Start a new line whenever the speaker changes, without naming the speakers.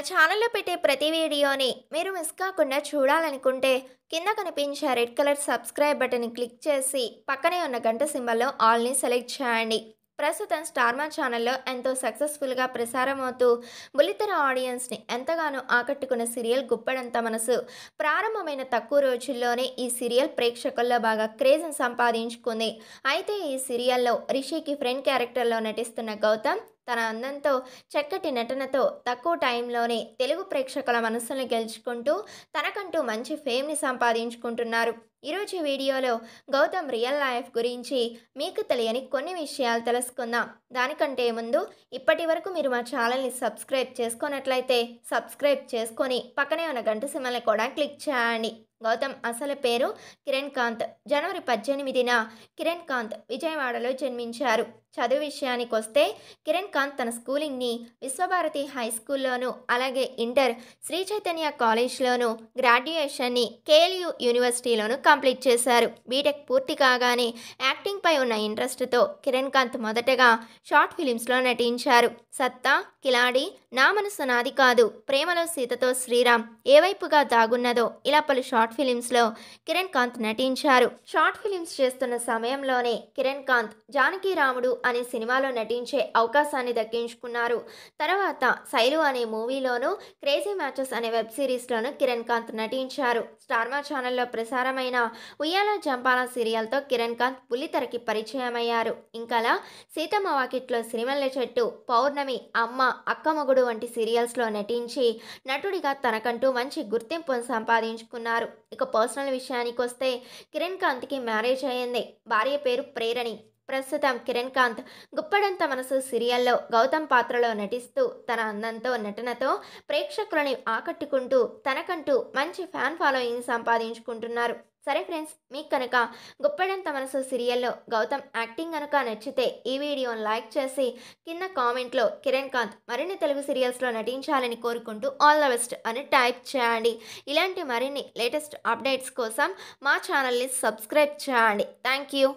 మా ఛానల్లో పెట్టే ప్రతి వీడియోని మీరు మిస్ కాకుండా చూడాలనుకుంటే కింద కనిపించే red colour subscribe button click చేసి పక్కనే ఉన్న గంట సింబల్లో ఆల్ని సెలెక్ట్ చేయండి ప్రస్తుతం స్టార్మా ఛానల్లో ఎంతో సక్సెస్ఫుల్గా ప్రసారమవుతూ బులితెర ఆడియన్స్ని ఎంతగానో ఆకట్టుకున్న సీరియల్ గుప్పడంత మనసు ప్రారంభమైన తక్కువ రోజుల్లోనే ఈ సీరియల్ ప్రేక్షకుల్లో బాగా క్రేజ్ని సంపాదించుకుంది అయితే ఈ సీరియల్లో రిషికి ఫ్రెండ్ క్యారెక్టర్లో నటిస్తున్న గౌతమ్ తన అందంతో చక్కటి నటనతో తక్కువ టైంలోనే తెలుగు ప్రేక్షకుల మనసును గెలుచుకుంటూ తనకంటూ మంచి ఫేమ్ని సంపాదించుకుంటున్నారు ఈరోజు వీడియోలో గౌతమ్ రియల్ లైఫ్ గురించి మీకు తెలియని కొన్ని విషయాలు తెలుసుకుందాం దానికంటే ముందు ఇప్పటి వరకు మీరు మా ఛానల్ని సబ్స్క్రైబ్ చేసుకున్నట్లయితే సబ్స్క్రైబ్ చేసుకొని పక్కనే ఉన్న గంట సిమ్మల్ని కూడా క్లిక్ చేయండి గౌతమ్ అసలు పేరు కిరణ్ కాంత్ జనవరి పద్దెనిమిదిన కిరణ్ కాంత్ విజయవాడలో జన్మించారు చదువు విషయానికి వస్తే కిరణ్ కాంత్ తన స్కూలింగ్ని విశ్వభారతి హై స్కూల్లోనూ అలాగే ఇంటర్ శ్రీ చైతన్య కాలేజ్లోనూ గ్రాడ్యుయేషన్ని కేఎల్యు యూనివర్సిటీలోనూ కంప్లీట్ చేశారు బీటెక్ పూర్తి కాగానే యాక్టింగ్పై ఉన్న ఇంట్రెస్ట్తో కిరణ్ కాంత్ మొదటగా షార్ట్ ఫిలిమ్స్లో నటించారు సత్తా కిలాడి నా మనసు నాది కాదు ప్రేమలో సీతతో శ్రీరామ్ ఏవైపుగా దాగున్నదో ఇలా పలు షార్ట్ ఫిలిమ్స్లో కిరణ్ కాంత్ నటించారు షార్ట్ ఫిలిమ్స్ చేస్తున్న సమయంలోనే కిరణ్ కాంత్ జానకి రాముడు అనే సినిమాలో నటించే అవకాశాన్ని దక్కించుకున్నారు తర్వాత శైలు అనే మూవీలోనూ క్రేజీ మ్యాచెస్ అనే వెబ్ సిరీస్లోనూ కిరణ్ కాంత్ నటించారు స్టార్మా ఛానల్లో ప్రసారమైన ఉయ్యాల జంపాల సీరియల్తో కిరణ్ కాంత్ బుల్లితెరకి పరిచయమయ్యారు ఇంకలా సీతమ్మ వాకిట్లో సిరిమల్లె చెట్టు పౌర్ణమి అమ్మ అక్కమొగుడు తమ్ముడు వంటి సీరియల్స్లో నటించి నటుడిగా తనకంటూ మంచి గుర్తింపును సంపాదించుకున్నారు ఇక పర్సనల్ విషయానికి వస్తే కిరణ్ కాంత్కి మ్యారేజ్ అయ్యింది భార్య పేరు ప్రేరణి ప్రస్తుతం కిరణ్ కాంత్ గుప్పడంత మనసు సీరియల్లో గౌతమ్ పాత్రలో నటిస్తూ తన అందంతో నటనతో ప్రేక్షకులని ఆకట్టుకుంటూ తనకంటూ మంచి ఫ్యాన్ ఫాలోయింగ్ సంపాదించుకుంటున్నారు సరే ఫ్రెండ్స్ మీకు కనుక గుప్పడంత మనసు సీరియల్లో గౌతమ్ యాక్టింగ్ కనుక నచ్చితే ఈ వీడియోని లైక్ చేసి కింద కామెంట్లో కిరణ్ కాంత్ మరిన్ని తెలుగు సీరియల్స్లో నటించాలని కోరుకుంటూ ఆల్ ద బెస్ట్ అని టైప్ చేయండి ఇలాంటి మరిన్ని లేటెస్ట్ అప్డేట్స్ కోసం మా ఛానల్ని సబ్స్క్రైబ్ చేయండి థ్యాంక్ యూ